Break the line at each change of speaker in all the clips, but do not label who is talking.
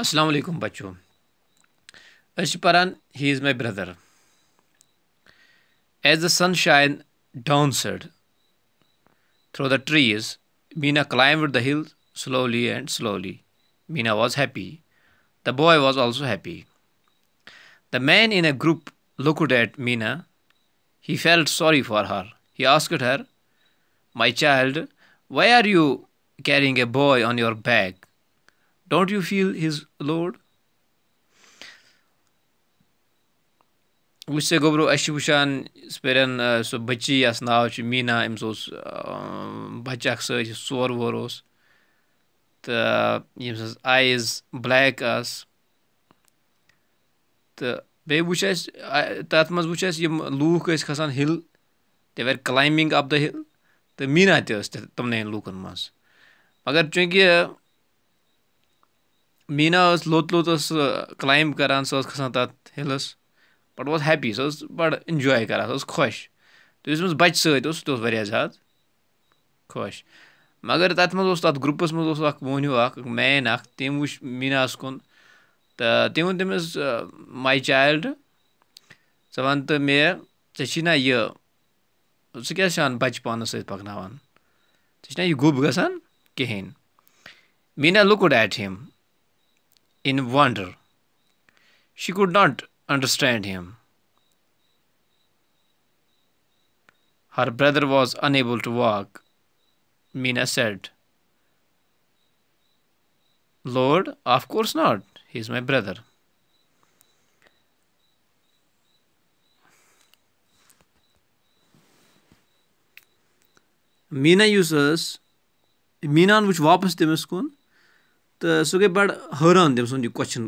अस्सलाम वालेकुम बच्चों अस परान he is my brother as the sun shine down side through the trees Meena slowly and slowly. Mina was happy. The boy was also happy. The man in a group looked at Mina. He felt sorry for her. He asked her, My child, why are you carrying a boy on your back? Don't you feel his load? وٕچھ سا گوٚبروٗ اَسہِ چھِ وٕچھان سپیرَن سۄ بٔچی یَس ناو چھُ میٖنا أمِس اوس بَچہِ اَکھ سۭتۍ یُس ژور وُہَر اوس تہٕ ییٚمۍ سٕنٛز آیِز بٕلیک ٲس تہٕ بیٚیہِ وٕچھ اَسہِ تَتھ منٛز وٕچھ اَسہِ یِم لوٗکھ ٲسۍ کھَسان ہِل دے ویر کٕلایمبِنٛگ اَپ دَ ہِل تہٕ میٖنا تہِ ٲس تِمنٕے لوٗکَن منٛز مگر چوٗنٛکہِ میٖنا ٲس لوٚت لوٚت ٲس سۄ کٕلایمب کَران سۄ ٲس کھَسان تَتھ ہِلَس بَڑٕ اوس ہیٚپی سۄ ٲس بَڑٕ اِنجاے کَران سۄ ٲس خۄش تہٕ یُس أمِس بَچہِ سۭتۍ اوس سُہ تہِ اوس واریاہ زیادٕ خۄش مگر تَتھ منٛز اوس تَتھ گرُپَس منٛز اوس اَکھ موہنیوٗ اَکھ مین اَکھ تٔمۍ وٕچھ میٖناہَس کُن تہٕ تٔمۍ ووٚن تٔمِس ماے چایلڈ ژٕ وَن تہٕ مےٚ ژےٚ چھی نہ یہِ ژٕ کیٛازِ چھِ اَن بَچہِ پانَس سۭتۍ پَکناوان ژےٚ چھِنہ یہِ گُب گژھان کِہیٖنۍ Meena looked at him in wonder. She could not understand him. Her brother was unable to walk. Mina said, Lord, of course not. He is my brother. Mina uses Mina, which وٕچھ واپَس تٔمِس تہٕ سُہ گٔے بَڑٕ حٲران تٔمۍ سُنٛد یہِ کۄچھَن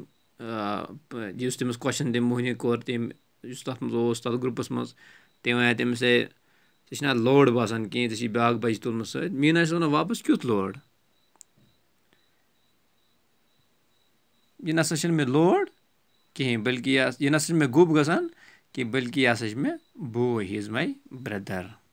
یُس تٔمِس کۄچھَن تٔمۍ موہنی کوٚر تٔمۍ یُس تَتھ منٛز اوس تَتھ گرُپَس منٛز تٔمۍ وَنیٛو تٔمِس ہے ژےٚ چھِنہٕ اَتھ لوڈ باسان کِہیٖنۍ ژےٚ چھی بیٛاکھ بَچہِ تُلمُت سۭتۍ میٖنا ٲسۍ وَنان واپَس کیُتھ لوڈ یہِ نَسا چھِنہٕ مےٚ لوڈ کِہیٖنۍ بٔلکہِ یہِ یہِ نَسا چھِنہٕ مےٚ گُپ گژھان کینٛہہ بٔلکہِ یہِ ہَسا چھِ مےٚ بوے ہی اِز ماے برٛدَر